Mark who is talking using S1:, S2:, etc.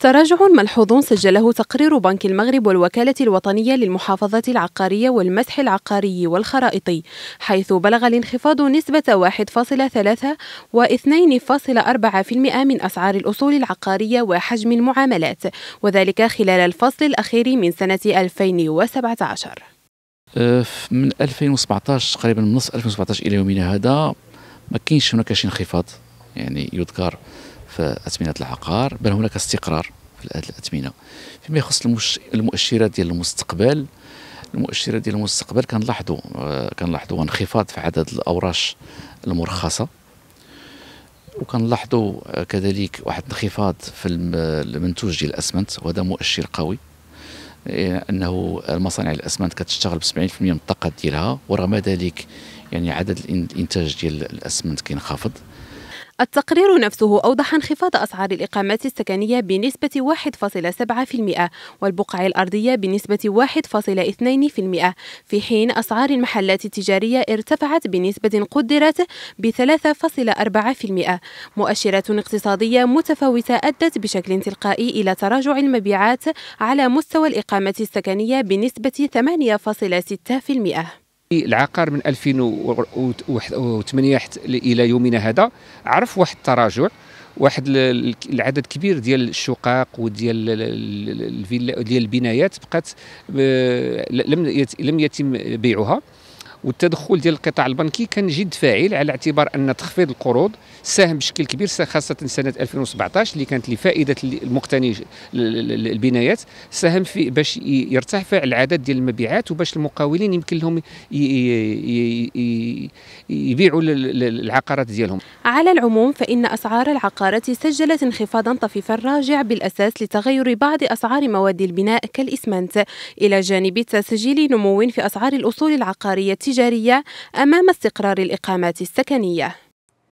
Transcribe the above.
S1: تراجع ملحوظ سجله تقرير بنك المغرب والوكالة الوطنية للمحافظة العقارية والمسح العقاري والخرائطي حيث بلغ الانخفاض نسبة 1.3 و2.4% من أسعار الأصول العقارية وحجم المعاملات وذلك خلال الفصل الأخير من سنة 2017
S2: أه، من 2017 تقريبا من نصف 2017 إلى يومنا هذا ما كاينش هناك شي انخفاض يعني يذكر في أثمنة العقار بل هناك استقرار في الأثمنة فيما يخص المؤشرات ديال المستقبل المؤشرات ديال المستقبل كنلاحظوا آه، كنلاحظوا انخفاض في عدد الأوراش المرخصة وكنلاحظوا آه، كذلك واحد انخفاض في المنتوج ديال الاسمنت وهذا مؤشر قوي يعني انه المصانع الاسمنت كتشتغل ب 70% من الطاقه ديالها ورغم ذلك يعني عدد الانتاج ديال الاسمنت كينخفض
S1: التقرير نفسه أوضح انخفاض أسعار الإقامات السكنية بنسبة 1.7% والبقع الأرضية بنسبة 1.2% في حين أسعار المحلات التجارية ارتفعت بنسبة قدرت ب 3.4% مؤشرات اقتصادية متفاوتة أدت بشكل تلقائي إلى تراجع المبيعات على مستوى الإقامة السكنية بنسبة 8.6%
S3: العقار من 2008 الى يومنا هذا عرف واحد التراجع واحد العدد كبير ديال الشقق وديال ديال البنايات بقات آه، لم لم يتم بيعها والتدخل ديال القطاع البنكي كان جد فاعل على اعتبار ان تخفيض القروض ساهم بشكل كبير خاصه سنه 2017 اللي كانت لفائده المقتني البنايات ساهم في باش يرتفع العدد ديال المبيعات وباش المقاولين يمكن لهم يبيعوا العقارات ديالهم
S1: على العموم فان اسعار العقارات سجلت انخفاضا طفيفا راجع بالاساس لتغير بعض اسعار مواد البناء كالاسمنت الى جانب تسجيل نمو في اسعار الاصول العقاريه التجارية أمام استقرار الإقامات السكنية